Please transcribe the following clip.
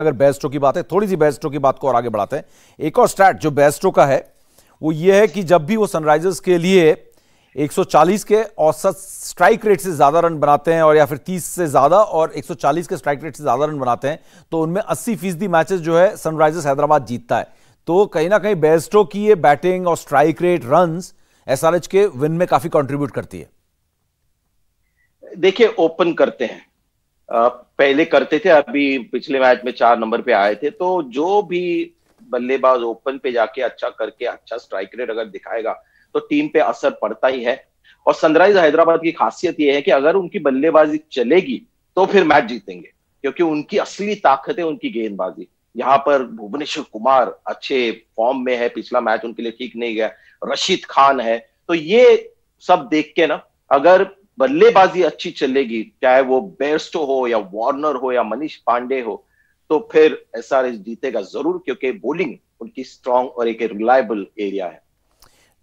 अगर बेस्टो की बात है थोड़ी सी बेस्टो की बात को और आगे बढ़ाते हैं एक और स्टैट जो बेस्टो का है वो ये है कि जब भी वो सनराइजर्स के लिए 140 के औसत स्ट्राइक रेट से ज़्यादा रन बनाते हैं और या फिर 30 से ज़्यादा और 140 के स्ट्राइक रेट से ज़्यादा रन बनाते हैं तो उनमें 80 फीसदी मैचेस जो है सनराइजर्स हैदराबाद जीतता है तो कहीं ना कहीं बेस्टो की ये बैटिंग और स्ट्राइक रेट रन एस के विन में काफ़ी कॉन्ट्रीब्यूट करती है देखिए ओपन करते हैं पहले करते थे अभी पिछले मैच में चार नंबर पे आए थे तो जो भी बल्लेबाज ओपन पे जाके अच्छा करके अच्छा स्ट्राइक रेट अगर दिखाएगा तो टीम पे असर पड़ता ही है और सनराइज हैदराबाद की खासियत यह है कि अगर उनकी बल्लेबाजी चलेगी तो फिर मैच जीतेंगे क्योंकि उनकी असली ताकत है उनकी गेंदबाजी यहाँ पर भुवनेश्वर कुमार अच्छे फॉर्म में है पिछला मैच उनके लिए ठीक नहीं गया रशीद खान है तो ये सब देख के ना अगर बल्लेबाजी अच्छी चलेगी चाहे वो बेस्टो तो हो या वार्नर हो या मनीष पांडे हो तो फिर एस जीतेगा जरूर क्योंकि बोलिंग उनकी स्ट्रांग और एक रिलायबल एरिया है